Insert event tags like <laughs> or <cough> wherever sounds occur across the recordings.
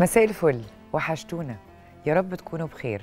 مساء الفل وحشتونا يا رب تكونوا بخير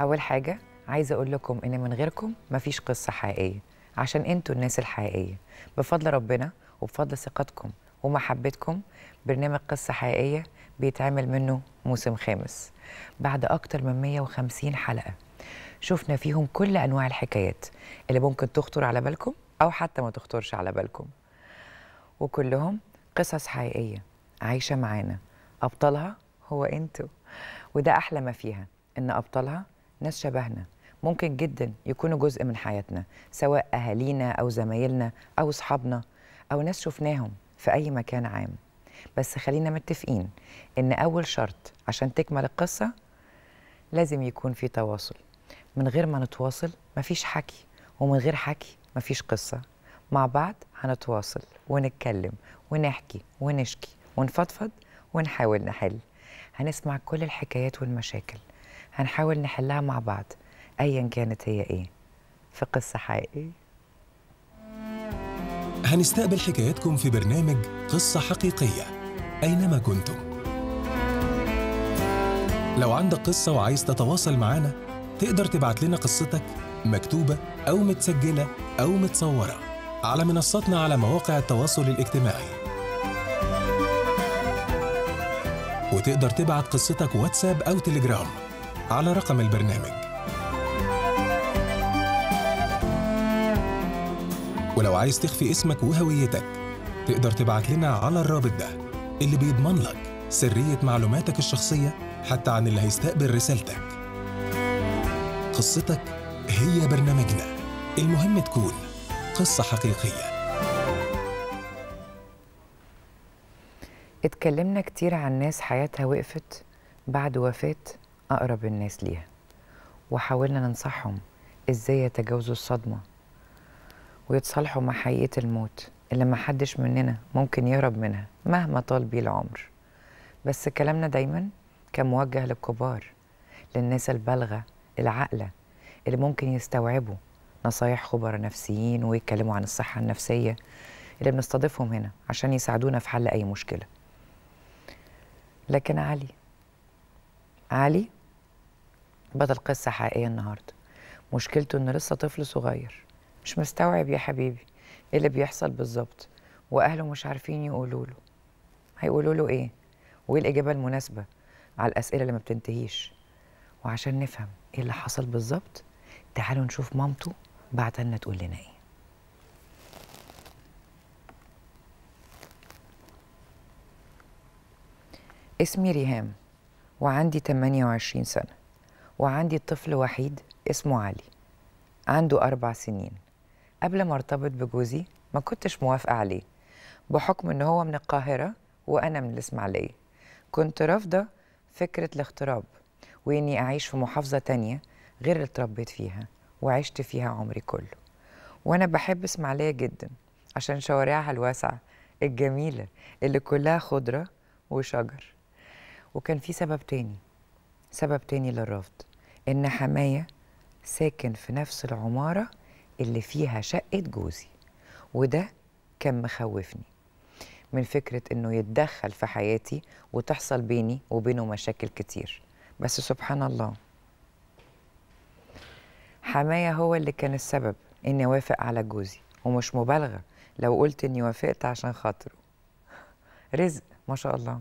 اول حاجه عايزه اقول لكم ان من غيركم مفيش قصه حقيقيه عشان انتوا الناس الحقيقيه بفضل ربنا وبفضل ثقتكم ومحبتكم برنامج قصه حقيقيه بيتعمل منه موسم خامس بعد اكتر من 150 حلقه شفنا فيهم كل انواع الحكايات اللي ممكن تخطر على بالكم او حتى ما تخطرش على بالكم وكلهم قصص حقيقيه عايشه معانا ابطالها هو انتوا وده احلى ما فيها ان ابطالها ناس شبهنا ممكن جدا يكونوا جزء من حياتنا سواء اهالينا او زمايلنا او اصحابنا او ناس شفناهم في اي مكان عام بس خلينا متفقين ان اول شرط عشان تكمل القصه لازم يكون في تواصل من غير ما نتواصل مفيش حكي ومن غير حكي مفيش قصه مع بعض هنتواصل ونتكلم ونحكي ونشكي ونفضفض ونحاول نحل هنسمع كل الحكايات والمشاكل هنحاول نحلها مع بعض ايا كانت هي ايه في قصه حقيقيه هنستقبل حكاياتكم في برنامج قصة حقيقية أينما كنتم لو عندك قصة وعايز تتواصل معانا تقدر تبعت لنا قصتك مكتوبة أو متسجلة أو متصورة على منصتنا على مواقع التواصل الاجتماعي وتقدر تبعت قصتك واتساب أو تليجرام على رقم البرنامج ولو عايز تخفي اسمك وهويتك تقدر تبعت لنا على الرابط ده اللي بيضمن لك سرية معلوماتك الشخصية حتى عن اللي هيستقبل رسالتك قصتك هي برنامجنا المهم تكون قصة حقيقية اتكلمنا كتير عن ناس حياتها وقفت بعد وفاة أقرب الناس ليها وحاولنا ننصحهم إزاي يتجاوزوا الصدمة ويتصالحوا مع حقيقة الموت اللي محدش مننا ممكن يهرب منها مهما طال بيه العمر بس كلامنا دايما كان موجه للكبار للناس البالغة العاقلة اللي ممكن يستوعبوا نصايح خبراء نفسيين ويتكلموا عن الصحة النفسية اللي بنستضيفهم هنا عشان يساعدونا في حل أي مشكلة لكن علي علي بدل قصة حقيقية النهاردة مشكلته إنه لسه طفل صغير مش مستوعب يا حبيبي إيه اللي بيحصل بالظبط وأهله مش عارفين يقولوا له هيقولوا له إيه وإيه الإجابة المناسبة على الأسئلة اللي ما بتنتهيش وعشان نفهم إيه اللي حصل بالظبط تعالوا نشوف مامته بعد أن تقول لنا إيه اسمي ريهام وعندي 28 سنة وعندي طفل وحيد اسمه علي عنده أربع سنين قبل ما ارتبط بجوزي ما كنتش موافقة عليه بحكم إن هو من القاهرة وأنا من الإسماعيلية كنت رافضة فكرة الاغتراب وإني أعيش في محافظة تانية غير اللي اتربيت فيها وعشت فيها عمري كله وأنا بحب إسماعيلية جدا عشان شوارعها الواسعة الجميلة اللي كلها خضرة وشجر وكان في سبب تاني سبب تاني للرفض ان حمايه ساكن في نفس العماره اللي فيها شقه جوزي وده كان مخوفني من فكره انه يتدخل في حياتي وتحصل بيني وبينه مشاكل كتير بس سبحان الله حمايه هو اللي كان السبب اني اوافق على جوزي ومش مبالغه لو قلت اني وافقت عشان خاطره رزق ما شاء الله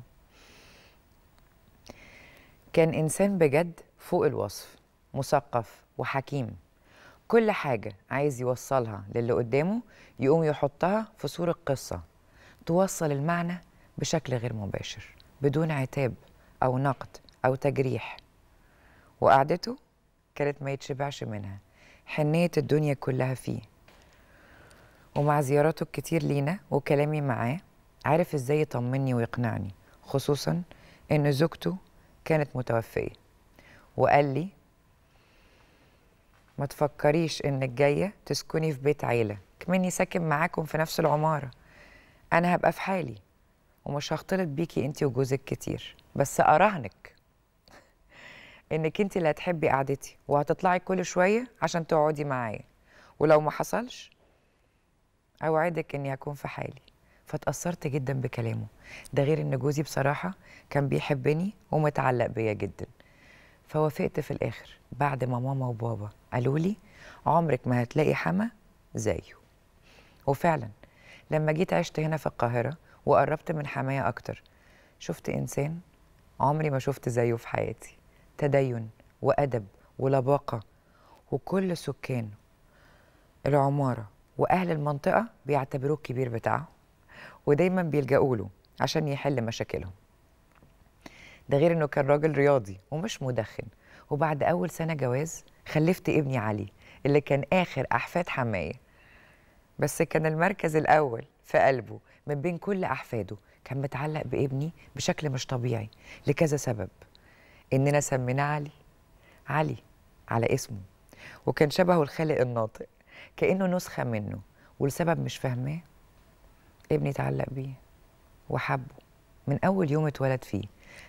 كان إنسان بجد فوق الوصف مثقف وحكيم كل حاجة عايز يوصلها للي قدامه يقوم يحطها في صورة قصة توصل المعنى بشكل غير مباشر بدون عتاب أو نقد أو تجريح وقعدته كانت ما يتشبعش منها حنية الدنيا كلها فيه ومع زياراته الكتير لينا وكلامي معاه عارف ازاي يطمني ويقنعني خصوصا ان زوجته كانت متوفية وقال لي ما تفكريش انك جاية تسكني في بيت عيلة كمني ساكن معاكم في نفس العمارة أنا هبقى في حالي ومش هختلط بيكي انت وجوزك كتير بس أراهنك <laughs> انك انت اللي هتحبي قعدتي وهتطلعي كل شوية عشان تقعدي معايا ولو ما حصلش أوعدك اني هكون في حالي فاتأثرت جدا بكلامه ده غير ان جوزي بصراحة كان بيحبني ومتعلق بيا جدا فوافقت في الآخر بعد ما ماما وبابا قالوا لي عمرك ما هتلاقي حما زيه وفعلا لما جيت عشت هنا في القاهرة وقربت من حماية أكتر شفت إنسان عمري ما شفت زيه في حياتي تدين وأدب ولباقة وكل سكان العمارة وأهل المنطقة بيعتبروه الكبير بتاعهم ودايما بيلجأوا له عشان يحل مشاكلهم ده غير انه كان راجل رياضي ومش مدخن وبعد اول سنه جواز خلفت ابني علي اللي كان اخر احفاد حمايه بس كان المركز الاول في قلبه من بين كل احفاده كان متعلق بابني بشكل مش طبيعي لكذا سبب اننا سميناه علي علي على اسمه وكان شبهه الخالق الناطق كانه نسخه منه ولسبب مش فاهماه ابني اتعلق بيه وحبه من اول يوم اتولد فيه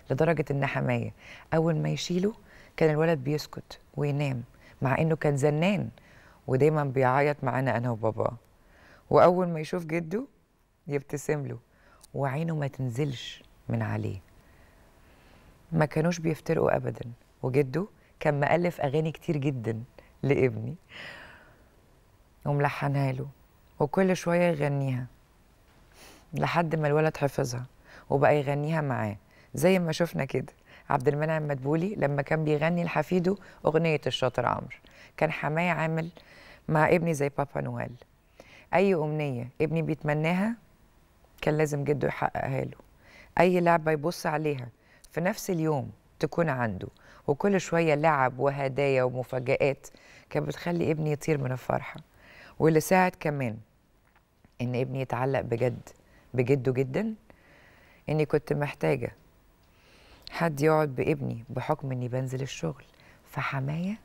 لدرجه ان حمايه اول ما يشيله كان الولد بيسكت وينام مع انه كان زنان ودايما بيعيط معانا انا وباباه واول ما يشوف جده يبتسم له وعينه ما تنزلش من عليه ما كانوش بيفترقوا ابدا وجده كان مألف اغاني كتير جدا لابني وملحنها له وكل شويه يغنيها لحد ما الولد حفظها وبقى يغنيها معاه زي ما شفنا كده عبد المنعم مدبولي لما كان بيغني لحفيده اغنيه الشاطر عمرو كان حماية عامل مع ابني زي بابا نويل اي امنيه ابني بيتمناها كان لازم جده يحققها له اي لعبه يبص عليها في نفس اليوم تكون عنده وكل شويه لعب وهدايا ومفاجآت كانت بتخلي ابني يطير من الفرحه واللي ساعد كمان ان ابني يتعلق بجد بجده جدا اني كنت محتاجه حد يقعد بابني بحكم اني بنزل الشغل فحمايه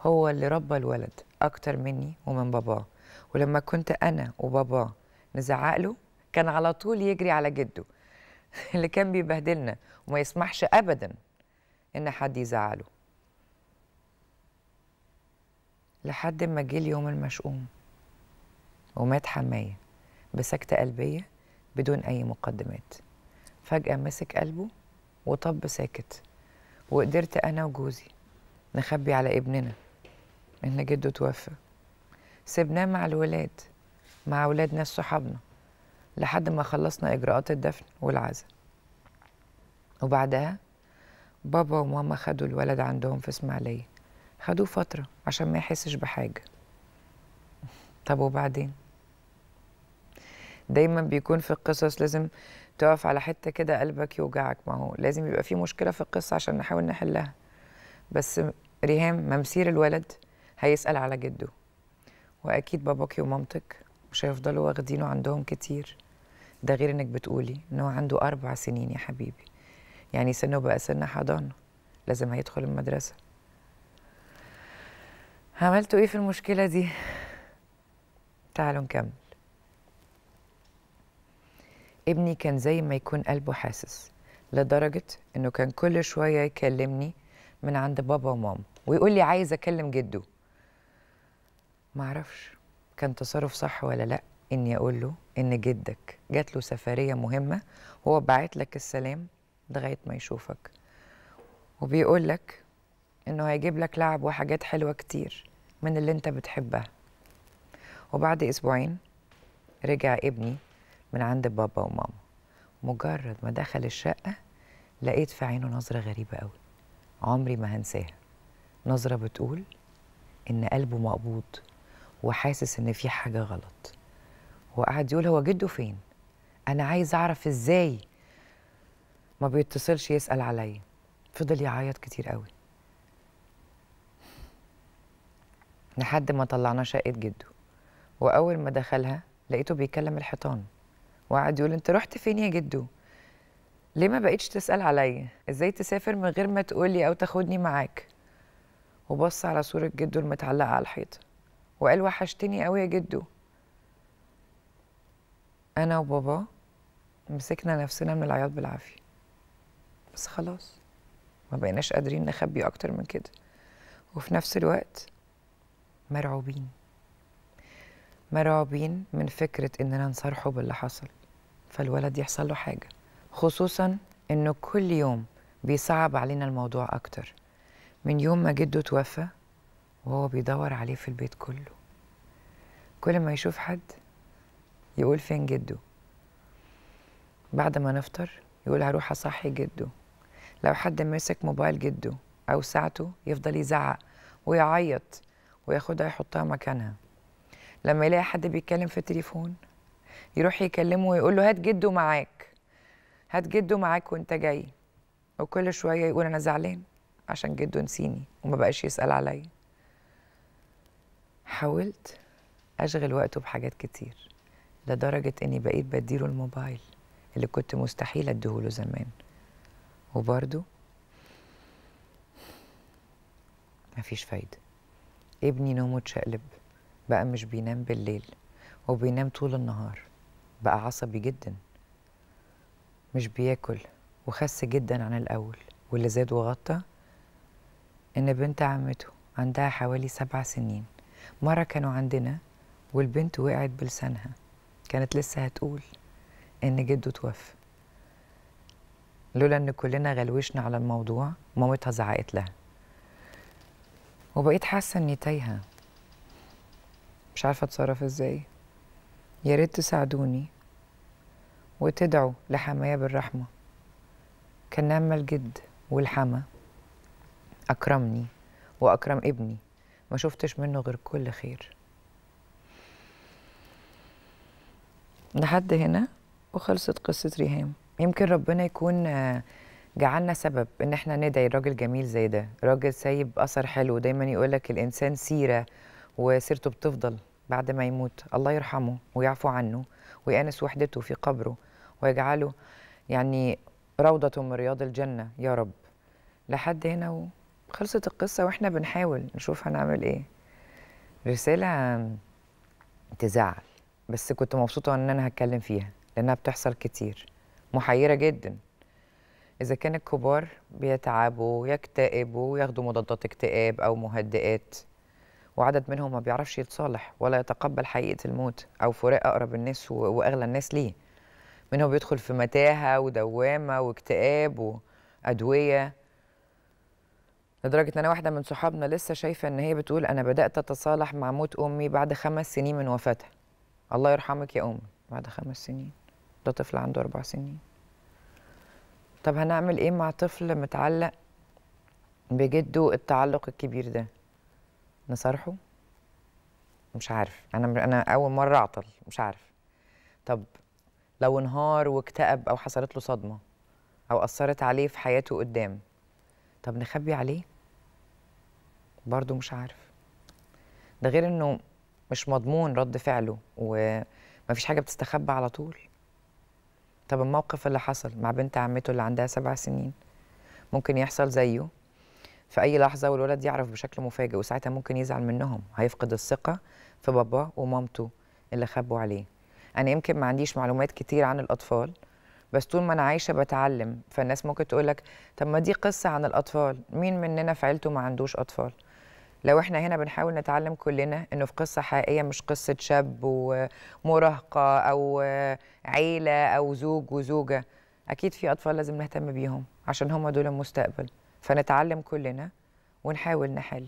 هو اللي ربى الولد اكتر مني ومن باباه ولما كنت انا وباباه نزعق له كان على طول يجري على جده <laughs> اللي كان بيبهدلنا وما يسمحش ابدا ان حد يزعله لحد ما جه اليوم المشؤوم ومات حمايه بسكتة قلبية بدون أي مقدمات فجأة مسك قلبه وطب ساكت وقدرت أنا وجوزي نخبي على ابننا إن جده توفى سبناه مع الولاد مع ولاد ناس صحابنا لحد ما خلصنا إجراءات الدفن والعزاء وبعدها بابا وماما خدوا الولد عندهم في إسماعيلية خدوه فترة عشان ما يحسش بحاجة طب وبعدين دايما بيكون في القصص لازم تقف على حته كده قلبك يوجعك ما هو لازم يبقى في مشكله في القصه عشان نحاول نحلها بس ريهام ممسير الولد هيسال على جده واكيد باباكي ومامتك مش هيفضلوا واخدينه عندهم كتير ده غير انك بتقولي ان هو عنده اربع سنين يا حبيبي يعني سنه بقى سن حضانه لازم هيدخل المدرسه عملتوا ايه في المشكله دي تعالوا نكمل ابني كان زي ما يكون قلبه حاسس لدرجة إنه كان كل شوية يكلمني من عند بابا وماما ويقول لي عايز أكلم جده معرفش كان تصرف صح ولا لأ إني أقول له إن جدك جات له سفرية مهمة هو بعت لك السلام لغاية ما يشوفك وبيقول لك إنه هيجيب لك لعب وحاجات حلوة كتير من اللي أنت بتحبها وبعد أسبوعين رجع ابني من عند بابا وماما مجرد ما دخل الشقة لقيت في عينه نظرة غريبة قوي عمري ما هنساها نظرة بتقول إن قلبه مقبوض وحاسس إن في حاجة غلط وقعد يقول هو جده فين أنا عايز أعرف إزاي ما بيتصلش يسأل عليا فضل يعيط كتير قوي لحد ما طلعنا شقة جده وأول ما دخلها لقيته بيكلم الحيطان وقعد يقول انت رحت فين يا جدو ليه ما بقيتش تسال عليا ازاي تسافر من غير ما تقولي او تاخدني معاك وبص على صوره جدو المتعلقه على الحيطه وقال وحشتني قوي يا جدو انا وبابا مسكنا نفسنا من العياط بالعافيه بس خلاص ما بقيناش قادرين نخبي اكتر من كده وفي نفس الوقت مرعوبين مرعوبين من فكرة إننا نصرحه باللي حصل فالولد يحصل له حاجة خصوصا إنه كل يوم بيصعب علينا الموضوع أكتر من يوم ما جده توفى وهو بيدور عليه في البيت كله كل ما يشوف حد يقول فين جده بعد ما نفطر يقول هروح أصحي جده لو حد مسك موبايل جده أو ساعته يفضل يزعق ويعيط وياخدها يحطها مكانها لما يلاقي حد بيتكلم في التليفون يروح يكلمه ويقول له هات جده معاك هات جده معاك وانت جاي وكل شويه يقول انا زعلان عشان جده نسيني وما بقاش يسال عليا حاولت اشغل وقته بحاجات كتير لدرجه اني بقيت بديله الموبايل اللي كنت مستحيل اديهوله زمان وبرده مفيش فايده ابني نومه اتشقلب بقى مش بينام بالليل وبينام طول النهار بقى عصبي جدا مش بياكل وخس جدا عن الأول واللي زاد وغطى إن بنت عمته عندها حوالي سبع سنين مرة كانوا عندنا والبنت وقعت بلسانها كانت لسه هتقول إن جده توفى لولا إن كلنا غلوشنا على الموضوع مامتها زعقت لها وبقيت حاسة إني تايهة مش عارفة أتصرف إزاي يا ريت تساعدوني وتدعوا لحماية بالرحمة كان نعمة الجد والحما أكرمني وأكرم ابني ما شفتش منه غير كل خير لحد هنا وخلصت قصة ريهام يمكن ربنا يكون جعلنا سبب ان احنا ندعي راجل جميل زي ده راجل سايب اثر حلو دايما يقولك الانسان سيره وسيرته بتفضل بعد ما يموت الله يرحمه ويعفو عنه ويأنس وحدته في قبره ويجعله يعني روضة من رياض الجنة يا رب لحد هنا وخلصت القصة وإحنا بنحاول نشوف هنعمل إيه رسالة تزعل بس كنت مبسوطة إن أنا هتكلم فيها لأنها بتحصل كتير محيرة جدا إذا كان الكبار بيتعبوا يكتئبوا وياخدوا مضادات اكتئاب أو مهدئات وعدد منهم ما بيعرفش يتصالح ولا يتقبل حقيقه الموت او فراق اقرب الناس واغلى الناس ليه منهم بيدخل في متاهه ودوامه واكتئاب وادويه لدرجة إن أنا واحدة من صحابنا لسه شايفة إن هي بتقول أنا بدأت أتصالح مع موت أمي بعد خمس سنين من وفاتها. الله يرحمك يا أمي بعد خمس سنين ده طفل عنده أربع سنين. طب هنعمل إيه مع طفل متعلق بجده التعلق الكبير ده؟ نصارحه مش عارف انا انا اول مره اعطل مش عارف طب لو انهار واكتئب او حصلت له صدمه او اثرت عليه في حياته قدام طب نخبي عليه برضه مش عارف ده غير انه مش مضمون رد فعله ومفيش حاجه بتستخبى على طول طب الموقف اللي حصل مع بنت عمته اللي عندها سبع سنين ممكن يحصل زيه في اي لحظه والولد يعرف بشكل مفاجئ وساعتها ممكن يزعل منهم هيفقد الثقه في باباه ومامته اللي خبوا عليه انا يمكن ما عنديش معلومات كتير عن الاطفال بس طول ما انا عايشه بتعلم فالناس ممكن تقول لك طب ما دي قصه عن الاطفال مين مننا في عيلته ما عندوش اطفال لو احنا هنا بنحاول نتعلم كلنا انه في قصه حقيقيه مش قصه شاب ومراهقه او عيله او زوج وزوجه اكيد في اطفال لازم نهتم بيهم عشان هم دول المستقبل فنتعلم كلنا ونحاول نحل